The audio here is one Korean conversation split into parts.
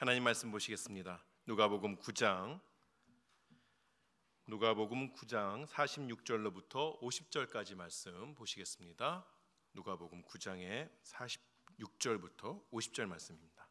하나님 말씀 보시겠습니다. 누가복음 9장 누가복음 9장 46절로부터 50절까지 말씀 보시겠습니다. 누가복음 9장의 46절부터 50절 말씀입니다.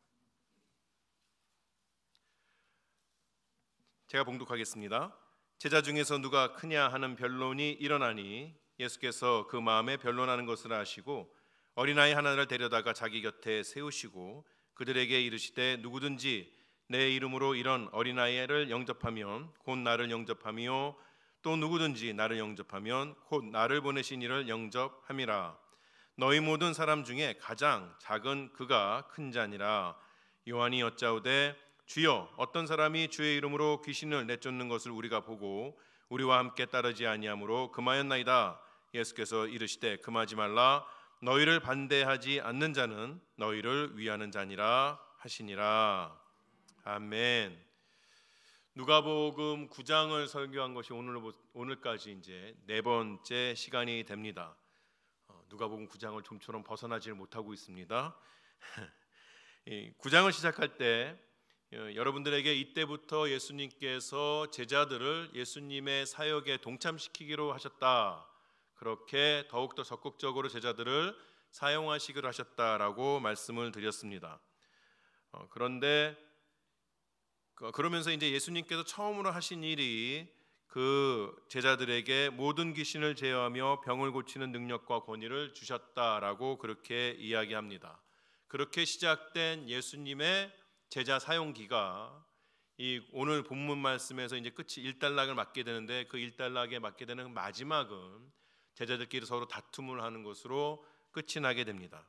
제가 봉독하겠습니다. 제자 중에서 누가 크냐 하는 변론이 일어나니 예수께서 그 마음에 변론하는 것을 아시고 어린아이 하나를 데려다가 자기 곁에 세우시고 그들에게 이르시되 누구든지 내 이름으로 이런 어린아이를 영접하면 곧 나를 영접하며 또 누구든지 나를 영접하면 곧 나를 보내신 이를 영접함이라 너희 모든 사람 중에 가장 작은 그가 큰 자니라 요한이 여짜오되 주여 어떤 사람이 주의 이름으로 귀신을 내쫓는 것을 우리가 보고 우리와 함께 따르지 아니하므로 금하였나이다 예수께서 이르시되 금하지 말라 너희를 반대하지 않는 자는 너희를 위하는 자니라 하시니라. 아멘. 누가복음 9장을 설교한 것이 오늘 오늘까지 이제 네 번째 시간이 됩니다. 어, 누가복음 9장을 좀처럼 벗어나질 못하고 있습니다. 9장을 시작할 때 어, 여러분들에게 이때부터 예수님께서 제자들을 예수님의 사역에 동참시키기로 하셨다. 그렇게 더욱더 적극적으로 제자들을 사용하시기로 하셨다라고 말씀을 드렸습니다. 어, 그런데 그, 그러면서 이제 예수님께서 처음으로 하신 일이 그 제자들에게 모든 귀신을 제어하며 병을 고치는 능력과 권위를 주셨다라고 그렇게 이야기합니다. 그렇게 시작된 예수님의 제자 사용기가 이 오늘 본문 말씀에서 이제 끝이 일단락을 맞게 되는데 그 일단락에 맞게 되는 마지막은 제자들끼리 서로 다툼을 하는 것으로 끝이 나게 됩니다.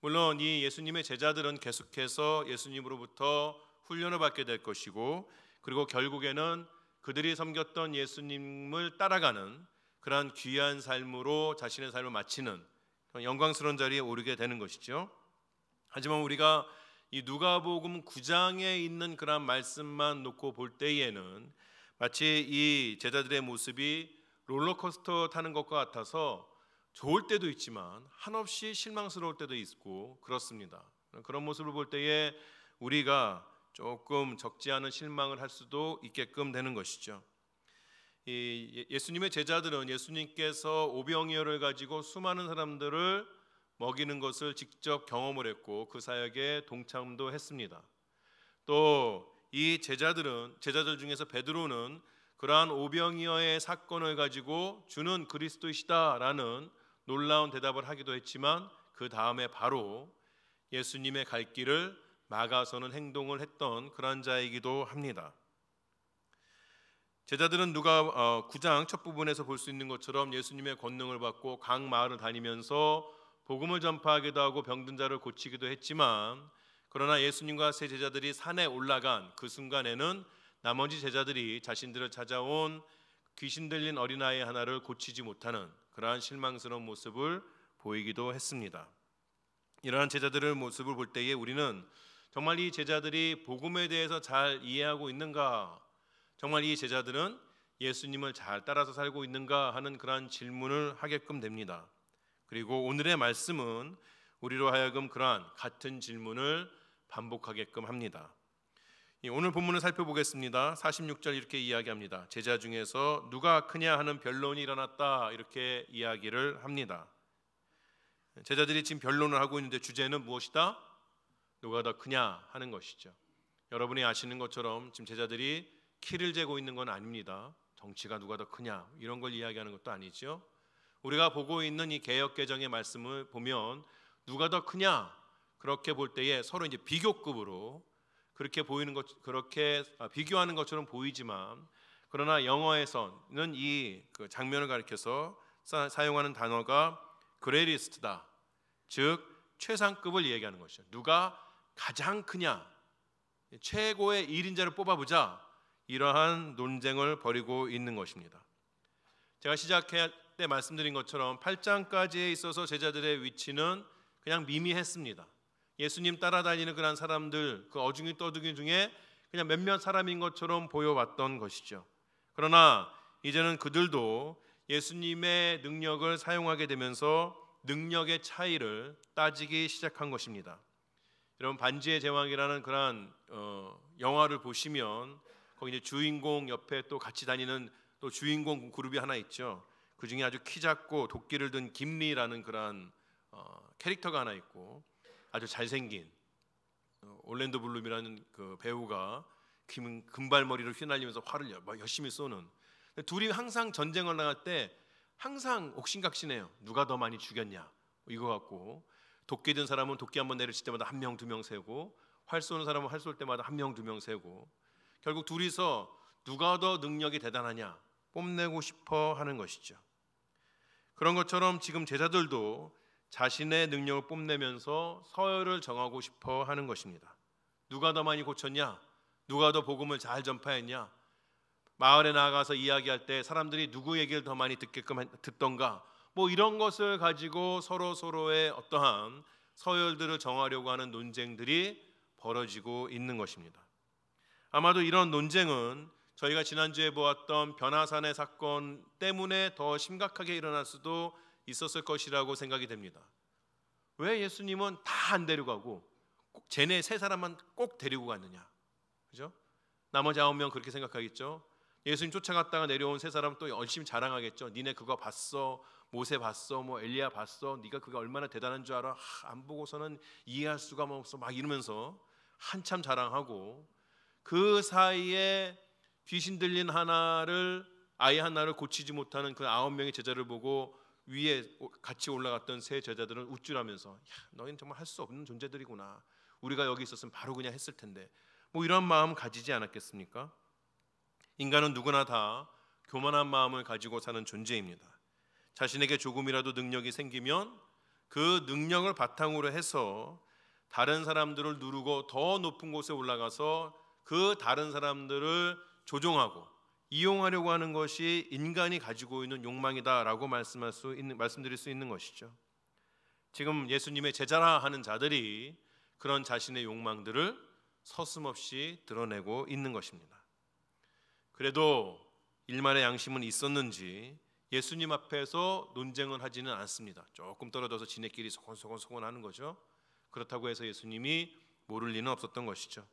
물론 이 예수님의 제자들은 계속해서 예수님으로부터 훈련을 받게 될 것이고 그리고 결국에는 그들이 섬겼던 예수님을 따라가는 그러한 귀한 삶으로 자신의 삶을 마치는 영광스러운 자리에 오르게 되는 것이죠. 하지만 우리가 이 누가복음 9장에 있는 그러한 말씀만 놓고 볼 때에는 마치 이 제자들의 모습이 롤러코스터 타는 것과 같아서 좋을 때도 있지만 한없이 실망스러울 때도 있고 그렇습니다. 그런 모습을 볼 때에 우리가 조금 적지 않은 실망을 할 수도 있게끔 되는 것이죠. 예, 예수님의 제자들은 예수님께서 오병이어를 가지고 수많은 사람들을 먹이는 것을 직접 경험을 했고 그 사역에 동참도 했습니다. 또 이 제자들은 제자들 중에서 베드로는 그러한 오병이어의 사건을 가지고 주는 그리스도이시다라는 놀라운 대답을 하기도 했지만 그 다음에 바로 예수님의 갈 길을 막아서는 행동을 했던 그런 자이기도 합니다. 제자들은 누가 9장 어, 첫 부분에서 볼 수 있는 것처럼 예수님의 권능을 받고 각 마을을 다니면서 복음을 전파하기도 하고 병든 자를 고치기도 했지만 그러나 예수님과 세 제자들이 산에 올라간 그 순간에는 나머지 제자들이 자신들을 찾아온 귀신 들린 어린아이 하나를 고치지 못하는 그러한 실망스러운 모습을 보이기도 했습니다. 이러한 제자들의 모습을 볼 때에 우리는 정말 이 제자들이 복음에 대해서 잘 이해하고 있는가? 정말 이 제자들은 예수님을 잘 따라서 살고 있는가 하는 그러한 질문을 하게끔 됩니다. 그리고 오늘의 말씀은 우리로 하여금 그러한 같은 질문을 반복하게끔 합니다. 예, 오늘 본문을 살펴보겠습니다. 46절 이렇게 이야기합니다. 제자 중에서 누가 크냐 하는 변론이 일어났다 이렇게 이야기를 합니다. 제자들이 지금 변론을 하고 있는데 주제는 무엇이다? 누가 더 크냐 하는 것이죠. 여러분이 아시는 것처럼 지금 제자들이 키를 재고 있는 건 아닙니다. 정치가 누가 더 크냐 이런 걸 이야기하는 것도 아니죠. 우리가 보고 있는 이 개혁 개정의 말씀을 보면 누가 더 크냐 그렇게 볼 때에 서로 이제 비교급으로 그렇게 보이는 것 그렇게 아, 비교하는 것처럼 보이지만 그러나 영어에서는 이그 장면을 가리켜서 사, 사용하는 단어가 그레리스트다. 즉 최상급을 얘기하는 것이죠. 누가 가장 크냐? 최고의 1인자를 뽑아보자. 이러한 논쟁을 벌이고 있는 것입니다. 제가 시작할 때 말씀드린 것처럼 8장까지에 있어서 제자들의 위치는 그냥 미미했습니다. 예수님 따라다니는 그런 사람들 그 어중이 떠들기 중에 그냥 몇몇 사람인 것처럼 보여왔던 것이죠. 그러나 이제는 그들도 예수님의 능력을 사용하게 되면서 능력의 차이를 따지기 시작한 것입니다. 여러분 반지의 제왕이라는 그러한 어, 영화를 보시면 거기 이제 주인공 옆에 또 같이 다니는 또 주인공 그룹이 하나 있죠. 그 중에 아주 키 작고 도끼를 든 김리라는 그러한 어, 캐릭터가 하나 있고 아주 잘생긴 올랜드 블룸이라는 그 배우가 긴 금발머리를 휘날리면서 활을 열심히 쏘는 둘이 항상 전쟁을 나갈 때 항상 옥신각신해요. 누가 더 많이 죽였냐 이거 갖고 도끼 든 사람은 도끼 한번 내리칠 때마다 한 명 두명 명 세고 활 쏘는 사람은 활 쏠 때마다 한 명 두명 명 세고 결국 둘이서 누가 더 능력이 대단하냐 뽐내고 싶어 하는 것이죠. 그런 것처럼 지금 제자들도 자신의 능력을 뽐내면서 서열을 정하고 싶어 하는 것입니다. 누가 더 많이 고쳤냐? 누가 더 복음을 잘 전파했냐? 마을에 나가서 이야기할 때 사람들이 누구 얘기를 더 많이 듣게끔 듣던가 뭐 이런 것을 가지고 서로 서로의 어떠한 서열들을 정하려고 하는 논쟁들이 벌어지고 있는 것입니다. 아마도 이런 논쟁은 저희가 지난주에 보았던 변화산의 사건 때문에 더 심각하게 일어날 수도 있었을 것이라고 생각이 됩니다. 왜 예수님은 다 안 데려가고 쟤네 세 사람만 꼭 데리고 갔느냐? 그죠? 나머지 아홉 명 그렇게 생각하겠죠. 예수님 쫓아갔다가 내려온 세 사람 또 열심히 자랑하겠죠. 니네 그거 봤어. 모세 봤어. 뭐 엘리야 봤어. 네가 그게 얼마나 대단한 줄 알아. 하, 안 보고서는 이해할 수가 없어. 막 이러면서 한참 자랑하고 그 사이에 귀신 들린 하나를 아이 하나를 고치지 못하는 그 아홉 명의 제자를 보고 위에 같이 올라갔던 세 제자들은 우쭐하면서 야, 너희는 정말 할 수 없는 존재들이구나. 우리가 여기 있었으면 바로 그냥 했을 텐데. 뭐 이런 마음 가지지 않았겠습니까? 인간은 누구나 다 교만한 마음을 가지고 사는 존재입니다. 자신에게 조금이라도 능력이 생기면 그 능력을 바탕으로 해서 다른 사람들을 누르고 더 높은 곳에 올라가서 그 다른 사람들을 조종하고 이용하려고 하는 것이 인간이 가지고 있는 욕망이다라고 말씀할 수 있는 말씀드릴 수 있는 것이죠. 지금 예수님의 제자라 하는 자들이 그런 자신의 욕망들을 서슴없이 드러내고 있는 것입니다. 그래도 일만의 양심은 있었는지 예수님 앞에서 논쟁을 하지는 않습니다. 조금 떨어져서 지네끼리 소곤소곤소곤 하는 거죠. 그렇다고 해서 예수님이 모를 리는 없었던 것이죠.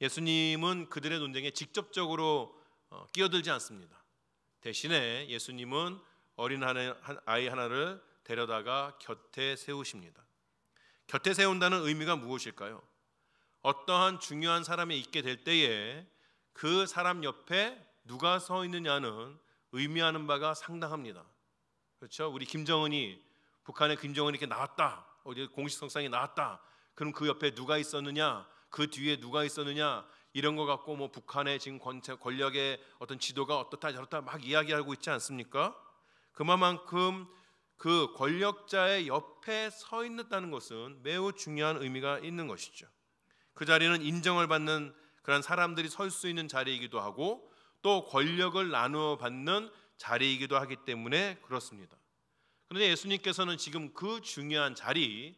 예수님은 그들의 논쟁에 직접적으로 어, 끼어들지 않습니다. 대신에 예수님은 어린 아이 하나를 데려다가 곁에 세우십니다. 곁에 세운다는 의미가 무엇일까요? 어떠한 중요한 사람이 있게 될 때에 그 사람 옆에 누가 서 있느냐는 의미하는 바가 상당합니다. 그렇죠? 우리 김정은이 북한의 김정은이 이렇게 나왔다. 어디 공식 성상에 나왔다. 그럼 그 옆에 누가 있었느냐? 그 뒤에 누가 있었느냐? 이런 것같고뭐 북한의 지금 권력의 어떤 지도가 어떻다 저렇다 막 이야기하고 있지 않습니까? 그만큼 그 권력자의 옆에 서 있다는 는 것은 매우 중요한 의미가 있는 것이죠. 그 자리는 인정을 받는 그런 사람들이 설 수 있는 자리이기도 하고 또 권력을 나누어 받는 자리이기도 하기 때문에 그렇습니다. 그런데 예수님께서는 지금 그 중요한 자리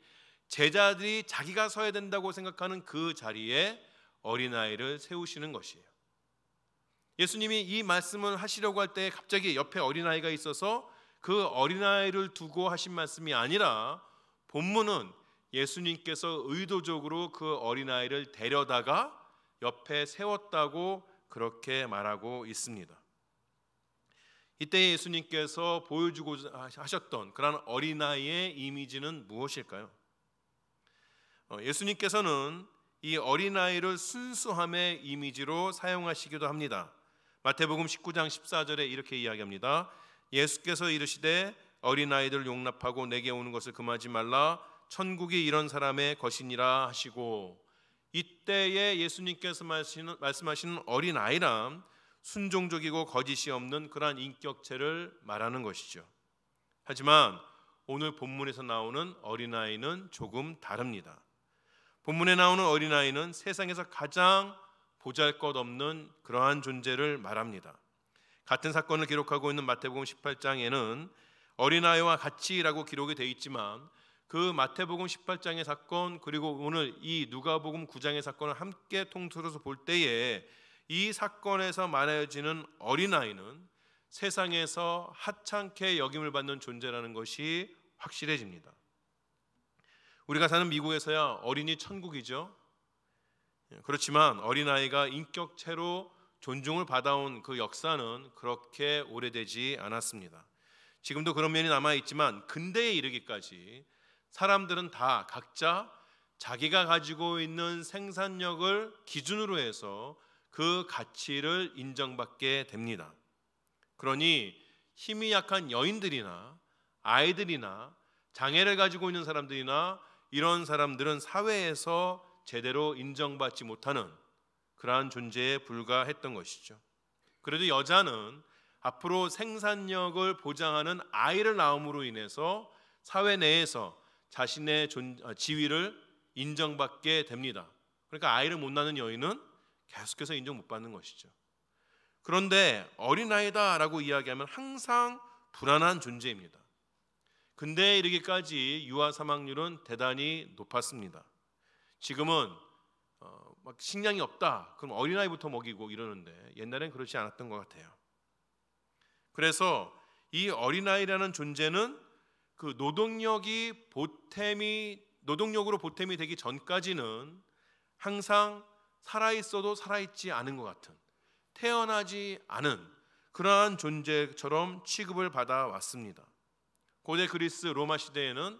제자들이 자기가 서야 된다고 생각하는 그 자리에 어린아이를 세우시는 것이에요. 예수님이 이 말씀을 하시려고 할 때 갑자기 옆에 어린아이가 있어서 그 어린아이를 두고 하신 말씀이 아니라 본문은 예수님께서 의도적으로 그 어린아이를 데려다가 옆에 세웠다고 그렇게 말하고 있습니다. 이때 예수님께서 보여주고 하셨던 그러 어린아이의 이미지는 무엇일까요? 어, 예수님께서는 이 어린아이를 순수함의 이미지로 사용하시기도 합니다. 마태복음 19장 14절에 이렇게 이야기합니다. 예수께서 이르시되 어린아이들 용납하고 내게 오는 것을 금하지 말라 천국이 이런 사람의 것이니라 하시고 이때에 예수님께서 말씀하시는, 말씀하시는 어린아이란 순종적이고 거짓이 없는 그러한 인격체를 말하는 것이죠. 하지만 오늘 본문에서 나오는 어린아이는 조금 다릅니다. 본문에 나오는 어린아이는 세상에서 가장 보잘것없는 그러한 존재를 말합니다. 같은 사건을 기록하고 있는 마태복음 18장에는 어린아이와 같이라고 기록이 돼 있지만 그 마태복음 18장의 사건 그리고 오늘 이 누가복음 9장의 사건을 함께 통틀어서 볼 때에 이 사건에서 말해지는 어린아이는 세상에서 하찮게 여김을 받는 존재라는 것이 확실해집니다. 우리가 사는 미국에서야 어린이 천국이죠. 예, 그렇지만 어린아이가 인격체로 존중을 받아온 그 역사는 그렇게 오래되지 않았습니다. 지금도 그런 면이 남아 있지만 근대에 이르기까지 사람들은 다 각자 자기가 가지고 있는 생산력을 기준으로 해서 그 가치를 인정받게 됩니다. 그러니 힘이 약한 여인들이나 아이들이나 장애를 가지고 있는 사람들이나 이런 사람들은 사회에서 제대로 인정받지 못하는 그러한 존재에 불과했던 것이죠. 그래도 여자는 앞으로 생산력을 보장하는 아이를 낳음으로 인해서 사회 내에서 자신의 존, 어, 지위를 인정받게 됩니다. 그러니까 아이를 못 낳는 여인은 계속해서 인정 못 받는 것이죠. 그런데 어린아이다라고 이야기하면 항상 불안한 존재입니다. 근데 이르기까지 유아 사망률은 대단히 높았습니다. 지금은 어, 막 식량이 없다. 그럼 어린아이부터 먹이고 이러는데 옛날엔 그렇지 않았던 것 같아요. 그래서 이 어린아이라는 존재는 그 노동력이 보탬이 노동력으로 보탬이 되기 전까지는 항상 살아 있어도 살아 있지 않은 것 같은 태어나지 않은 그러한 존재처럼 취급을 받아 왔습니다. 고대 그리스 로마 시대에는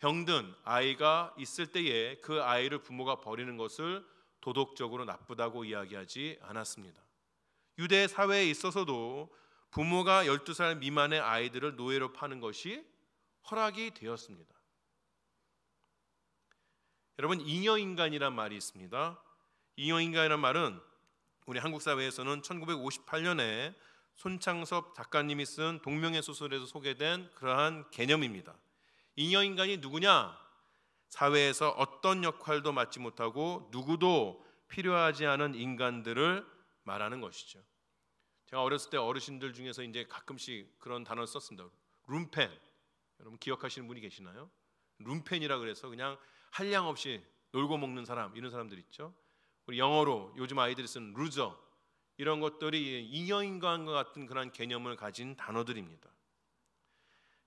병든 아이가 있을 때에 그 아이를 부모가 버리는 것을 도덕적으로 나쁘다고 이야기하지 않았습니다. 유대 사회에 있어서도 부모가 12살 미만의 아이들을 노예로 파는 것이 허락이 되었습니다. 여러분 잉여인간이란 말이 있습니다. 잉여인간이란 말은 우리 한국 사회에서는 1958년에 손창섭 작가님이 쓴 동명의 소설에서 소개된 그러한 개념입니다. 잉여 인간이 누구냐? 사회에서 어떤 역할도 맡지 못하고 누구도 필요하지 않은 인간들을 말하는 것이죠. 제가 어렸을 때 어르신들 중에서 이제 가끔씩 그런 단어를 썼습니다. 룸펜. 여러분 기억하시는 분이 계시나요? 룸펜이라 그래서 그냥 한량 없이 놀고 먹는 사람 이런 사람들 있죠. 우리 영어로 요즘 아이들이 쓰는 루저 이런 것들이 잉여인간과 같은 그런 개념을 가진 단어들입니다.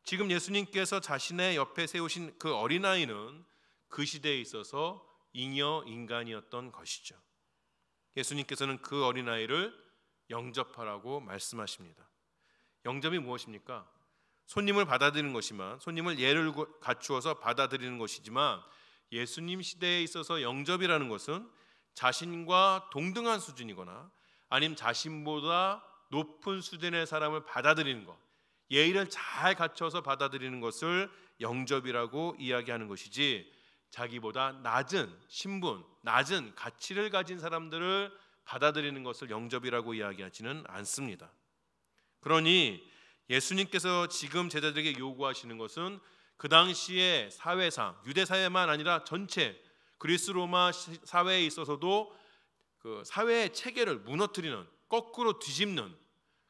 지금 예수님께서 자신의 옆에 세우신 그 어린아이는 그 시대에 있어서 잉여인간이었던 것이죠. 예수님께서는 그 어린아이를 영접하라고 말씀하십니다. 영접이 무엇입니까? 손님을 받아들이는 것이만 손님을 예를 갖추어서 받아들이는 것이지만 예수님 시대에 있어서 영접이라는 것은 자신과 동등한 수준이거나 아님 자신보다 높은 수준의 사람을 받아들이는 것, 예의를 잘 갖춰서 받아들이는 것을 영접이라고 이야기하는 것이지 자기보다 낮은 신분, 낮은 가치를 가진 사람들을 받아들이는 것을 영접이라고 이야기하지는 않습니다. 그러니 예수님께서 지금 제자들에게 요구하시는 것은 그 당시의 사회상 유대 사회만 아니라 전체 그리스 로마 사회에 있어서도 그 사회의 체계를 무너뜨리는 거꾸로 뒤집는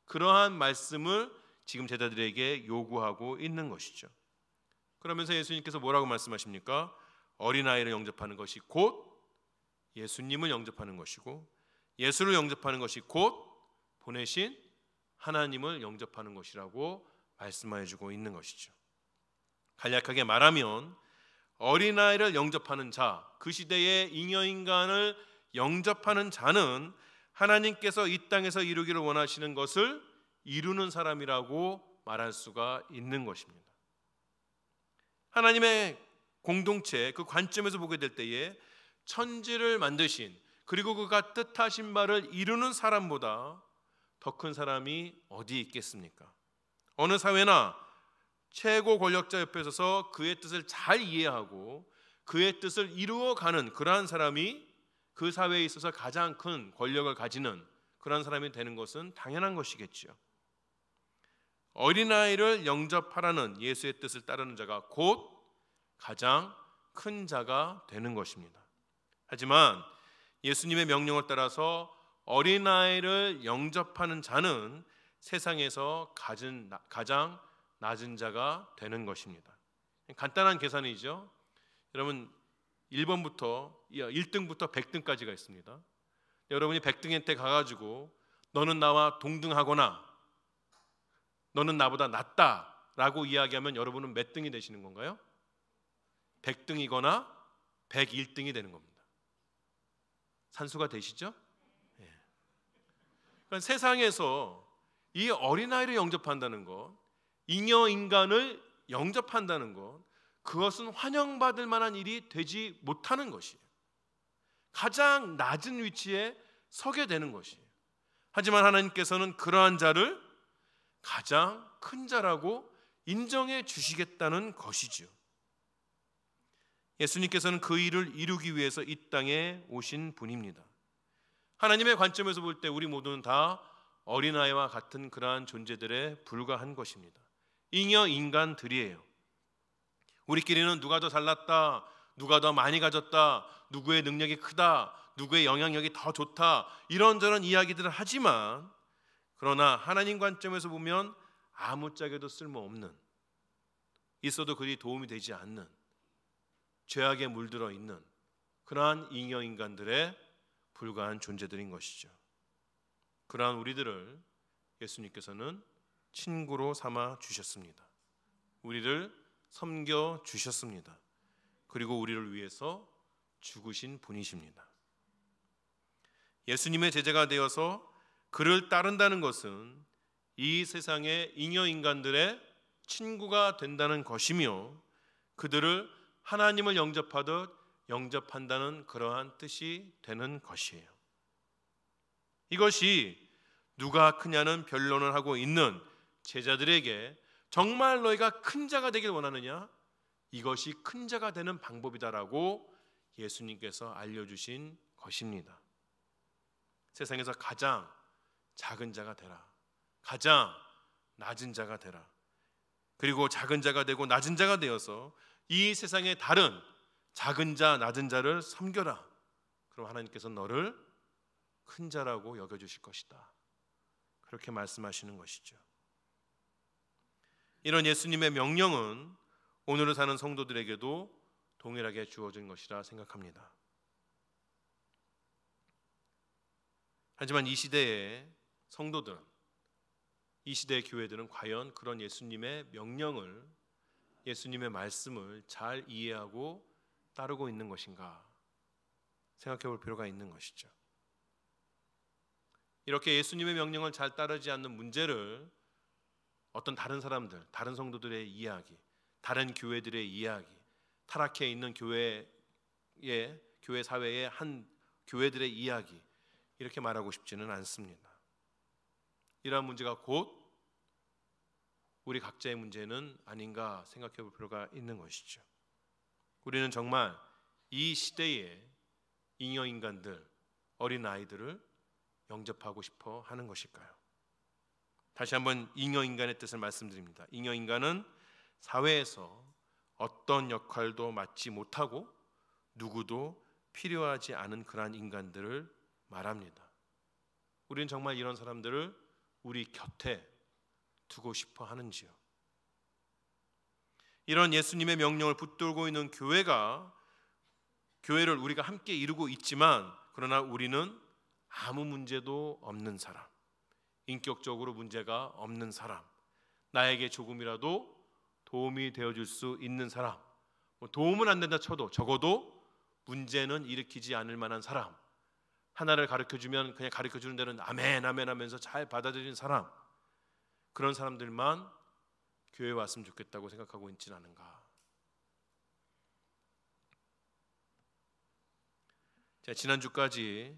그러한 말씀을 지금 제자들에게 요구하고 있는 것이죠. 그러면서 예수님께서 뭐라고 말씀하십니까? 어린아이를 영접하는 것이 곧 예수님을 영접하는 것이고 예수를 영접하는 것이 곧 보내신 하나님을 영접하는 것이라고 말씀해 주고 있는 것이죠. 간략하게 말하면 어린아이를 영접하는 자, 그 시대의 잉여인간을 영접하는 자는 하나님께서 이 땅에서 이루기를 원하시는 것을 이루는 사람이라고 말할 수가 있는 것입니다. 하나님의 공동체 그 관점에서 보게 될 때에 천지를 만드신 그리고 그가 뜻하신 바를 이루는 사람보다 더 큰 사람이 어디 있겠습니까? 어느 사회나 최고 권력자 옆에 서서 그의 뜻을 잘 이해하고 그의 뜻을 이루어 가는 그러한 사람이 그 사회에 있어서 가장 큰 권력을 가지는 그런 사람이 되는 것은 당연한 것이겠지요. 어린아이를 영접하라는 예수의 뜻을 따르는 자가 곧 가장 큰 자가 되는 것입니다. 하지만 예수님의 명령을 따라서 어린아이를 영접하는 자는 세상에서 가장 낮은 자가 되는 것입니다. 간단한 계산이죠. 여러분 1번부터 1등부터 100등까지가 있습니다. 네, 여러분이 100등한테 가가지고 너는 나와 동등하거나 너는 나보다 낫다라고 이야기하면 여러분은 몇 등이 되시는 건가요? 100등이거나 101등이 되는 겁니다. 산수가 되시죠? 예. 그러니까 세상에서 이 어린아이를 영접한다는 것, 잉여 인간을 영접한다는 것, 그것은 환영받을 만한 일이 되지 못하는 것이에요. 가장 낮은 위치에 서게 되는 것이에요. 하지만 하나님께서는 그러한 자를 가장 큰 자라고 인정해 주시겠다는 것이죠. 예수님께서는 그 일을 이루기 위해서 이 땅에 오신 분입니다. 하나님의 관점에서 볼 때 우리 모두는 다 어린아이와 같은 그러한 존재들에 불과한 것입니다. 잉여 인간들이에요. 우리끼리는 누가 더 잘났다, 누가 더 많이 가졌다, 누구의 능력이 크다, 누구의 영향력이 더 좋다 이런저런 이야기들을 하지만 그러나 하나님 관점에서 보면 아무짝에도 쓸모없는 있어도 그리 도움이 되지 않는 죄악에 물들어 있는 그러한 잉여 인간들의 불가한 존재들인 것이죠. 그러한 우리들을 예수님께서는 친구로 삼아 주셨습니다. 우리를 섬겨 주셨습니다. 그리고 우리를 위해서 죽으신 분이십니다. 예수님의 제자가 되어서 그를 따른다는 것은 이 세상의 잉여 인간들의 친구가 된다는 것이며 그들을 하나님을 영접하듯 영접한다는 그러한 뜻이 되는 것이에요. 이것이 누가 크냐는 변론을 하고 있는 제자들에게 정말 너희가 큰 자가 되길 원하느냐? 이것이 큰 자가 되는 방법이다라고 예수님께서 알려주신 것입니다. 세상에서 가장 작은 자가 되라. 가장 낮은 자가 되라. 그리고 작은 자가 되고 낮은 자가 되어서 이 세상의 다른 작은 자, 낮은 자를 섬겨라. 그럼 하나님께서 너를 큰 자라고 여겨주실 것이다. 그렇게 말씀하시는 것이죠. 이런 예수님의 명령은 오늘을 사는 성도들에게도 동일하게 주어진 것이라 생각합니다. 하지만 이 시대의 성도들은 이 시대의 교회들은 과연 그런 예수님의 명령을 예수님의 말씀을 잘 이해하고 따르고 있는 것인가 생각해 볼 필요가 있는 것이죠. 이렇게 예수님의 명령을 잘 따르지 않는 문제를 어떤 다른 사람들, 다른 성도들의 이야기, 다른 교회들의 이야기, 타락해 있는 교회의 교회 사회의 한 교회들의 이야기 이렇게 말하고 싶지는 않습니다. 이러한 문제가 곧 우리 각자의 문제는 아닌가 생각해 볼 필요가 있는 것이죠. 우리는 정말 이 시대의 잉여 인간들, 어린 아이들을 영접하고 싶어 하는 것일까요? 다시 한번 잉여 인간의 뜻을 말씀드립니다. 잉여 인간은 사회에서 어떤 역할도 맡지 못하고 누구도 필요하지 않은 그러한 인간들을 말합니다. 우리는 정말 이런 사람들을 우리 곁에 두고 싶어 하는지요. 이런 예수님의 명령을 붙들고 있는 교회가 교회를 우리가 함께 이루고 있지만 그러나 우리는 아무 문제도 없는 사람. 인격적으로 문제가 없는 사람, 나에게 조금이라도 도움이 되어 줄 수 있는 사람, 뭐 도움은 안 된다 쳐도 적어도 문제는 일으키지 않을 만한 사람, 하나를 가르쳐 주면 그냥 가르쳐 주는 대로 아멘 아멘 하면서 잘 받아들이는 사람, 그런 사람들만 교회에 왔으면 좋겠다고 생각하고 있지는 않은가. 제가 지난주까지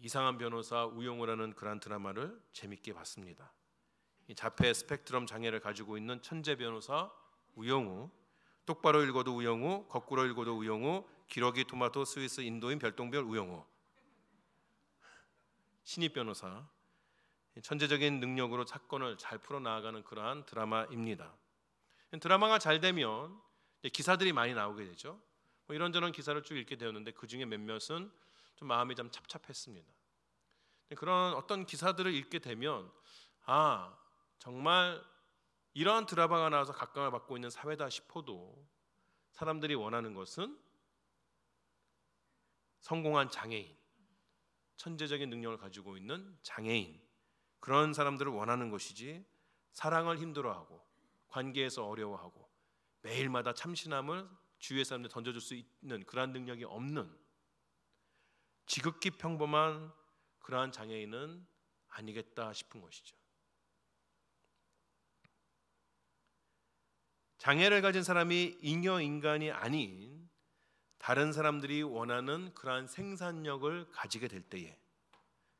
이상한 변호사 우영우라는 그란 드라마를 재밌게 봤습니다. 자폐 스펙트럼 장애를 가지고 있는 천재 변호사 우영우, 똑바로 읽어도 우영우, 거꾸로 읽어도 우영우, 기러기 토마토 스위스 인도인 별똥별 우영우. 신입 변호사 천재적인 능력으로 사건을 잘 풀어 나아가는 그러한 드라마입니다. 드라마가 잘 되면 기사들이 많이 나오게 되죠. 뭐 이런저런 기사를 쭉 읽게 되었는데 그 중에 몇몇은 좀 마음이 좀 찹찹했습니다. 그런 어떤 기사들을 읽게 되면 아 정말 이러한 드라마가 나와서 각광을 받고 있는 사회다 싶어도 사람들이 원하는 것은 성공한 장애인, 천재적인 능력을 가지고 있는 장애인 그런 사람들을 원하는 것이지 사랑을 힘들어하고 관계에서 어려워하고 매일마다 참신함을 주위의 사람들 던져줄 수 있는 그러한 능력이 없는 지극히 평범한 그러한 장애인은 아니겠다 싶은 것이죠. 장애를 가진 사람이 잉여 인간이 아닌 다른 사람들이 원하는 그러한 생산력을 가지게 될 때에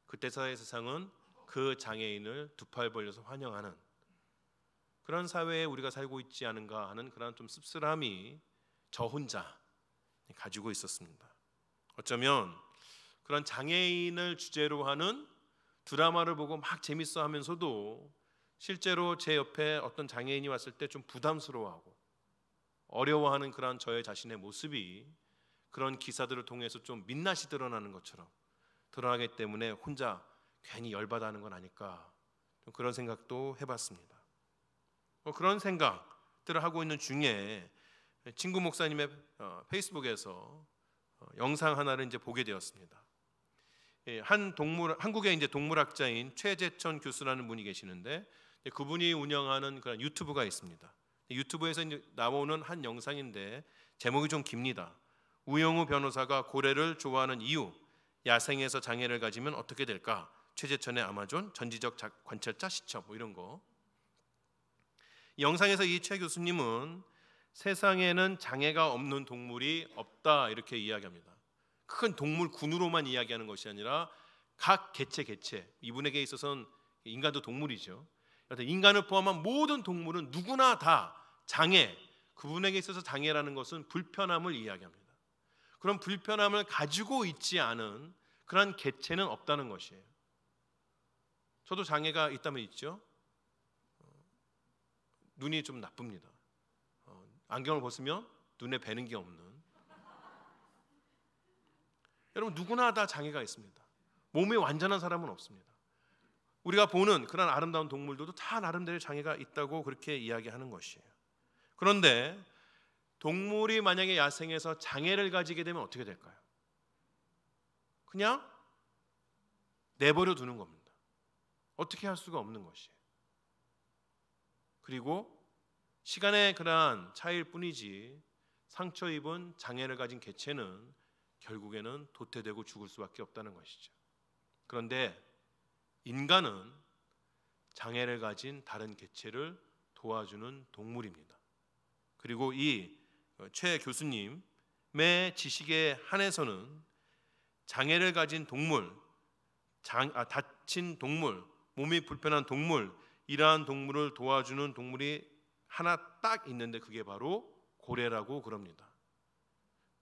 그때서의 세상은 그 장애인을 두 팔 벌려서 환영하는 그런 사회에 우리가 살고 있지 않은가 하는 그런 좀 씁쓸함이 저 혼자 가지고 있었습니다. 어쩌면 그런 장애인을 주제로 하는 드라마를 보고 막 재밌어 하면서도 실제로 제 옆에 어떤 장애인이 왔을 때 좀 부담스러워하고 어려워하는 그런 저의 자신의 모습이 그런 기사들을 통해서 좀 민낯이 드러나는 것처럼 드러나기 때문에 혼자 괜히 열받아하는 건 아닐까 그런 생각도 해봤습니다. 뭐 그런 생각들을 하고 있는 중에 친구 목사님의 어, 페이스북에서 어, 영상 하나를 이제 보게 되었습니다. 예, 한 동물 한국의 이제 동물학자인 최재천 교수라는 분이 계시는데 그분이 운영하는 그런 유튜브가 있습니다. 유튜브에서 나오는 한 영상인데 제목이 좀 깁니다. 우영우 변호사가 고래를 좋아하는 이유, 야생에서 장애를 가지면 어떻게 될까? 최재천의 아마존 전지적 관찰자 시청 뭐 이런 거. 영상에서 이 최 교수님은 세상에는 장애가 없는 동물이 없다 이렇게 이야기합니다. 큰 동물 군으로만 이야기하는 것이 아니라 각 개체 개체 이분에게 있어서는 인간도 동물이죠. 여튼 인간을 포함한 모든 동물은 누구나 다 장애 그분에게 있어서 장애라는 것은 불편함을 이야기합니다. 그런 불편함을 가지고 있지 않은 그런 개체는 없다는 것이에요. 저도 장애가 있다면 있죠. 눈이 좀 나쁩니다. 어, 안경을 벗으면 눈에 뵈는 게 없는 여러분 누구나 다 장애가 있습니다. 몸에 완전한 사람은 없습니다. 우리가 보는 그런 아름다운 동물들도 다 나름대로 장애가 있다고 그렇게 이야기하는 것이에요. 그런데 동물이 만약에 야생에서 장애를 가지게 되면 어떻게 될까요? 그냥 내버려 두는 겁니다. 어떻게 할 수가 없는 것이에요. 그리고 시간의 그러한 차이일 뿐이지 상처 입은 장애를 가진 개체는 결국에는 도태되고 죽을 수밖에 없다는 것이죠. 그런데 인간은 장애를 가진 다른 개체를 도와주는 동물입니다. 그리고 이최 어, 교수님의 지식에 한해서는 장애를 가진 동물, 장, 아, 다친 동물, 몸이 불편한 동물, 이러한 동물을 도와주는 동물이 하나 딱 있는데 그게 바로 고래라고 그럽니다.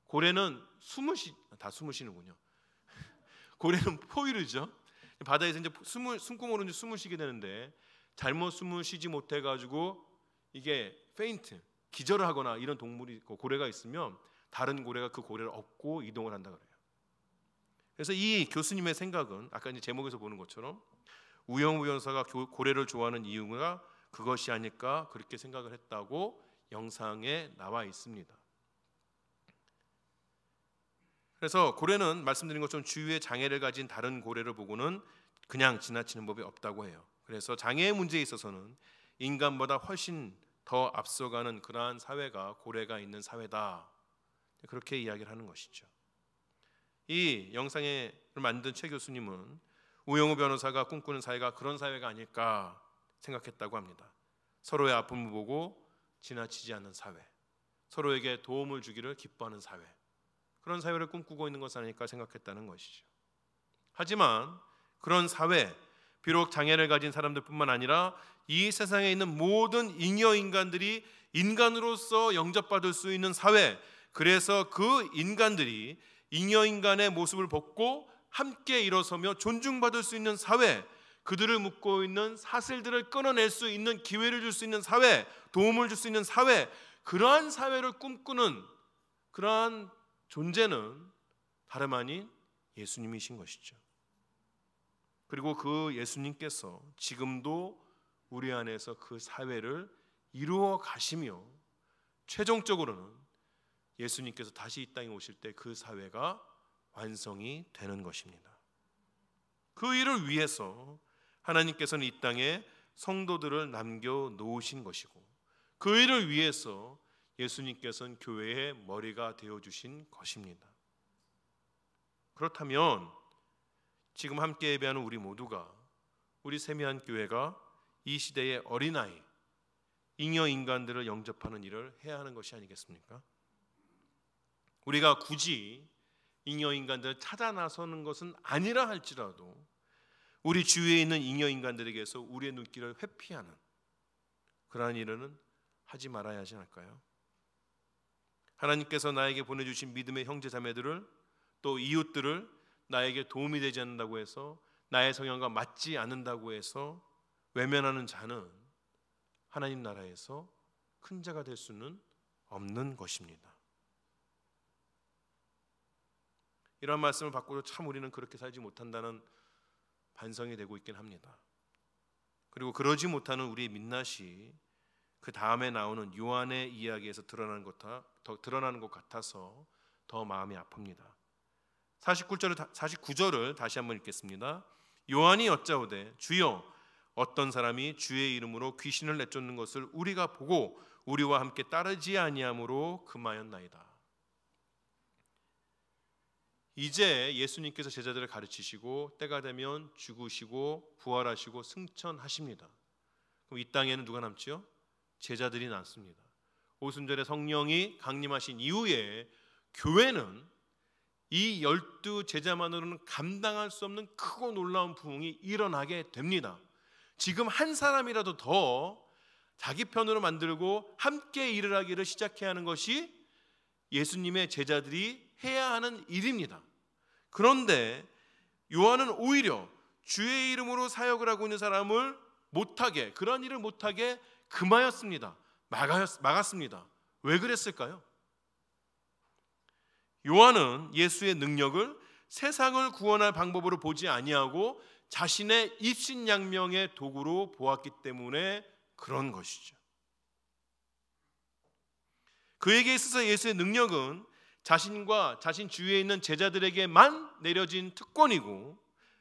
고래는 숨으시다 숨을 쉬는군요. 고래는 포유류죠. 바다에서 이제 숨을 숨구멍으 숨을 쉬게 되는데 잘못 숨을 쉬지 못해 가지고 이게 페인트 기절을 하거나 이런 동물이 고래가 있으면 다른 고래가 그 고래를 업고 이동을 한다 그래요. 그래서 이 교수님의 생각은 아까 이제 제목에서 보는 것처럼 우영우연사가 고래를 좋아하는 이유가 그것이 아닐까 그렇게 생각을 했다고 영상에 나와 있습니다. 그래서 고래는 말씀드린 것처럼 주위에 장애를 가진 다른 고래를 보고는 그냥 지나치는 법이 없다고 해요. 그래서 장애의 문제에 있어서는 인간보다 훨씬 더 앞서가는 그러한 사회가 고래가 있는 사회다. 그렇게 이야기를 하는 것이죠. 이 영상을 만든 최 교수님은 우영우 변호사가 꿈꾸는 사회가 그런 사회가 아닐까 생각했다고 합니다. 서로의 아픔을 보고 지나치지 않는 사회, 서로에게 도움을 주기를 기뻐하는 사회, 그런 사회를 꿈꾸고 있는 것 아닐까 생각했다는 것이죠. 하지만 그런 사회, 비록 장애를 가진 사람들뿐만 아니라 이 세상에 있는 모든 잉여 인간들이 인간으로서 영접받을 수 있는 사회, 그래서 그 인간들이 잉여 인간의 모습을 벗고 함께 일어서며 존중받을 수 있는 사회, 그들을 묶고 있는 사슬들을 끊어낼 수 있는 기회를 줄 수 있는 사회, 도움을 줄 수 있는 사회, 그러한 사회를 꿈꾸는 그러한 존재는 다름 아닌 예수님이신 것이죠. 그리고 그 예수님께서 지금도 우리 안에서 그 사회를 이루어 가시며 최종적으로는 예수님께서 다시 이 땅에 오실 때 그 사회가 완성이 되는 것입니다. 그 일을 위해서 하나님께서는 이 땅에 성도들을 남겨 놓으신 것이고 그 일을 위해서 예수님께서는 교회의 머리가 되어 주신 것입니다. 그렇다면 지금 함께 예배하는 우리 모두가 우리 세미한 교회가 이 시대의 어린아이 잉여 인간들을 영접하는 일을 해야 하는 것이 아니겠습니까? 우리가 굳이 잉여 인간들을 찾아 나서는 것은 아니라 할지라도 우리 주위에 있는 잉여 인간들에게서 우리의 눈길을 회피하는 그러한 일은 하지 말아야 하지 않을까요? 하나님께서 나에게 보내주신 믿음의 형제 자매들을 또 이웃들을 나에게 도움이 되지 않는다고 해서 나의 성향과 맞지 않는다고 해서 외면하는 자는 하나님 나라에서 큰 자가 될 수는 없는 것입니다. 이런 말씀을 받고도 참 우리는 그렇게 살지 못한다는 반성이 되고 있긴 합니다. 그리고 그러지 못하는 우리의 민낯이 그 다음에 나오는 요한의 이야기에서 드러나는 것, 더, 드러나는 것 같아서 더 마음이 아픕니다. 49절을, 49절을 다시 한번 읽겠습니다. 요한이 여짜오되 주여 어떤 사람이 주의 이름으로 귀신을 내쫓는 것을 우리가 보고 우리와 함께 따르지 아니함으로 금하였나이다. 이제 예수님께서 제자들을 가르치시고 때가 되면 죽으시고 부활하시고 승천하십니다. 그럼 이 땅에는 누가 남지요? 제자들이 났습니다 오순절에 성령이 강림하신 이후에 교회는 이 열두 제자만으로는 감당할 수 없는 크고 놀라운 부흥이 일어나게 됩니다. 지금 한 사람이라도 더 자기 편으로 만들고 함께 일을 하기를 시작해야 하는 것이 예수님의 제자들이 해야 하는 일입니다. 그런데 요한은 오히려 주의 이름으로 사역을 하고 있는 사람을 못하게 그런 일을 못하게 금하였습니다. 막하였, 막았습니다. 왜 그랬을까요? 요한은 예수의 능력을 세상을 구원할 방법으로 보지 아니하고 자신의 입신양명의 도구로 보았기 때문에 그런 것이죠. 그에게 있어서 예수의 능력은 자신과 자신 주위에 있는 제자들에게만 내려진 특권이고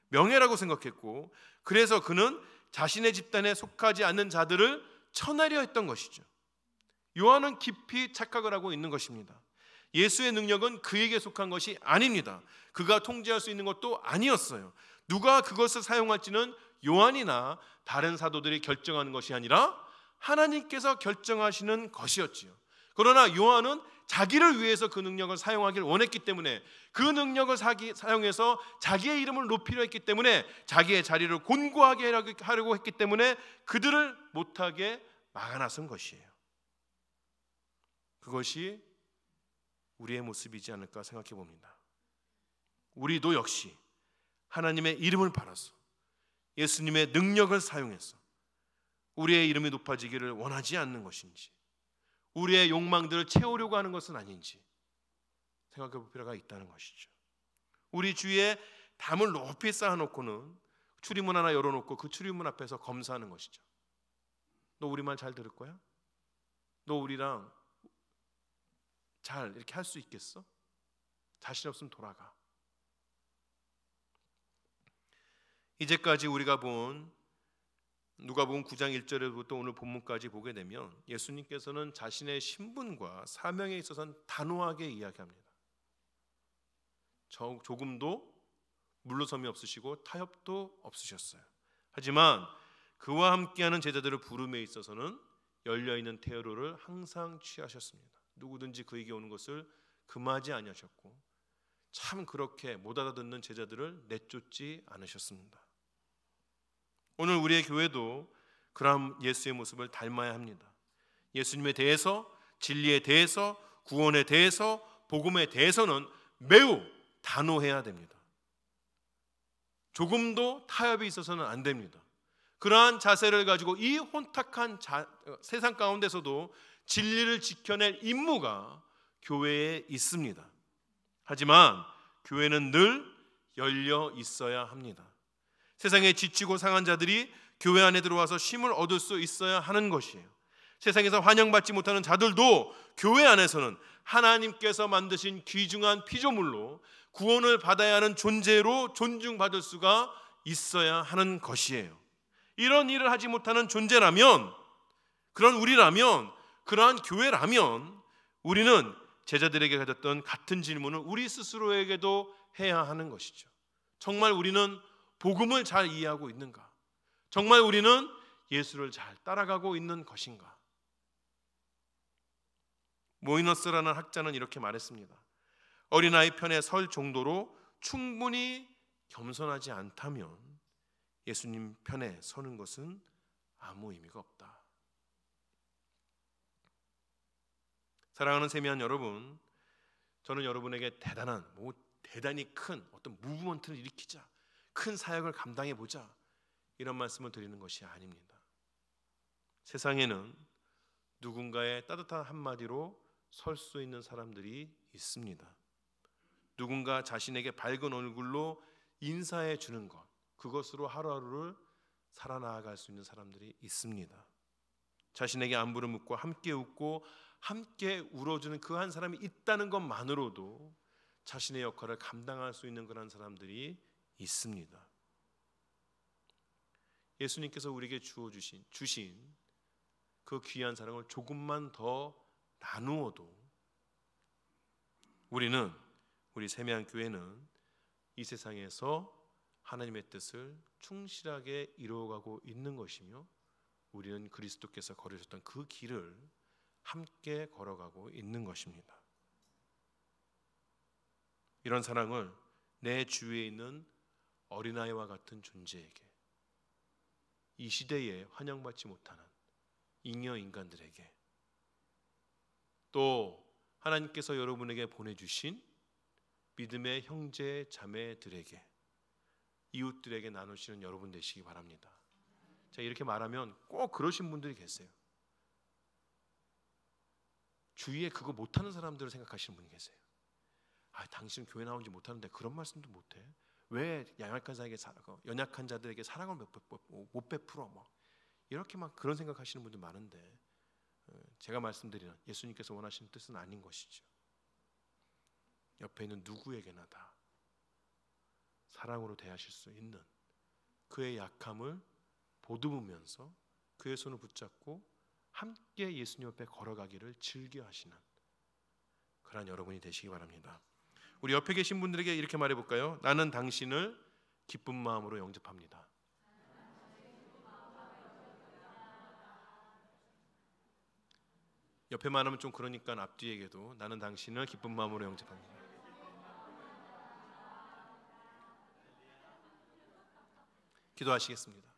명예라고 생각했고 그래서 그는 자신의 집단에 속하지 않는 자들을 쳐내려 했던 것이죠. 요한은 깊이 착각을 하고 있는 것입니다. 예수의 능력은 그에게 속한 것이 아닙니다. 그가 통제할 수 있는 것도 아니었어요. 누가 그것을 사용할지는 요한이나 다른 사도들이 결정하는 것이 아니라 하나님께서 결정하시는 것이었지요. 그러나 요한은 자기를 위해서 그 능력을 사용하길 원했기 때문에 그 능력을 사기, 사용해서 자기의 이름을 높이려 했기 때문에 자기의 자리를 곤고하게 하려고 했기 때문에 그들을 못하게 막아놨은 것이에요. 그것이 우리의 모습이지 않을까 생각해 봅니다. 우리도 역시 하나님의 이름을 바라서 예수님의 능력을 사용해서 우리의 이름이 높아지기를 원하지 않는 것인지 우리의 욕망들을 채우려고 하는 것은 아닌지 생각해 볼 필요가 있다는 것이죠. 우리 주위에 담을 높이 쌓아놓고는 출입문 하나 열어놓고 그 출입문 앞에서 검사하는 것이죠. 너 우리 말 잘 들을 거야? 너 우리랑 잘 이렇게 할 수 있겠어? 자신 없으면 돌아가. 이제까지 우리가 본 누가복음 9장 1절에서부터 오늘 본문까지 보게 되면 예수님께서는 자신의 신분과 사명에 있어서는 단호하게 이야기합니다. 조금도 물러섬이 없으시고 타협도 없으셨어요. 하지만 그와 함께하는 제자들을 부름에 있어서는 열려 있는 태도를 항상 취하셨습니다. 누구든지 그에게 오는 것을 금하지 아니하셨고 참 그렇게 못 알아듣는 제자들을 내쫓지 않으셨습니다. 오늘 우리의 교회도 그러한 예수의 모습을 닮아야 합니다. 예수님에 대해서 진리에 대해서 구원에 대해서 복음에 대해서는 매우 단호해야 됩니다. 조금도 타협이 있어서는 안 됩니다. 그러한 자세를 가지고 이 혼탁한 자, 어, 세상 가운데서도 진리를 지켜낼 임무가 교회에 있습니다. 하지만 교회는 늘 열려 있어야 합니다. 세상에 지치고 상한 자들이 교회 안에 들어와서 쉼을 얻을 수 있어야 하는 것이에요. 세상에서 환영받지 못하는 자들도 교회 안에서는 하나님께서 만드신 귀중한 피조물로 구원을 받아야 하는 존재로 존중받을 수가 있어야 하는 것이에요. 이런 일을 하지 못하는 존재라면 그런 우리라면 그러한 교회라면 우리는 제자들에게 가졌던 같은 질문을 우리 스스로에게도 해야 하는 것이죠. 정말 우리는 복음을 잘 이해하고 있는가? 정말 우리는 예수를 잘 따라가고 있는 것인가? 모이너스라는 학자는 이렇게 말했습니다. 어린아이 편에 설 정도로 충분히 겸손하지 않다면 예수님 편에 서는 것은 아무 의미가 없다. 사랑하는 세미한 여러분, 저는 여러분에게 대단한 뭐 대단히 큰 어떤 무브먼트를 일으키자 큰 사역을 감당해 보자. 이런 말씀을 드리는 것이 아닙니다. 세상에는 누군가의 따뜻한 한마디로 설 수 있는 사람들이 있습니다. 누군가 자신에게 밝은 얼굴로 인사해 주는 것, 그것으로 하루하루를 살아나아갈 수 있는 사람들이 있습니다. 자신에게 안부를 묻고 함께 웃고 함께 울어주는 그 한 사람이 있다는 것만으로도 자신의 역할을 감당할 수 있는 그런 사람들이 있습니다. 예수님께서 우리에게 주어 주신 주신 그 귀한 사랑을 조금만 더 나누어도 우리는 우리 세미한 교회는 이 세상에서 하나님의 뜻을 충실하게 이루어가고 있는 것이며 우리는 그리스도께서 걸으셨던 그 길을 함께 걸어가고 있는 것입니다. 이런 사랑을 내 주위에 있는 어린아이와 같은 존재에게 이 시대에 환영받지 못하는 잉여 인간들에게 또 하나님께서 여러분에게 보내주신 믿음의 형제 자매들에게 이웃들에게 나누시는 여러분 되시기 바랍니다. 자 이렇게 말하면 꼭 그러신 분들이 계세요. 주위에 그거 못하는 사람들을 생각하시는 분이 계세요. 아 당신 교회 나오지 못하는데 그런 말씀도 못해. 왜양 약한 자에게 사고 그 연약한 자들에게 사랑을 못, 베풀어 뭐 이렇게 막 그런 생각하시는 분들 많은데 어, 제가 말씀드리는 예수님께서 원하시는 뜻은 아닌 것이죠. 옆에 있는 누구에게나 다 사랑으로 대하실 수 있는 그의 약함을 보듬으면서 그의 손을 붙잡고 함께 예수님 옆에 걸어가기를 즐겨하시는 그러 여러분이 되시기 바랍니다. 우리 옆에 계신 분들에게 이렇게 말해 볼까요? 나는 당신을 기쁜 마음으로 영접합니다. 옆에만 하면 좀 그러니까 앞뒤에게도 나는 당신을 기쁜 마음으로 영접합니다. 기도하시겠습니다.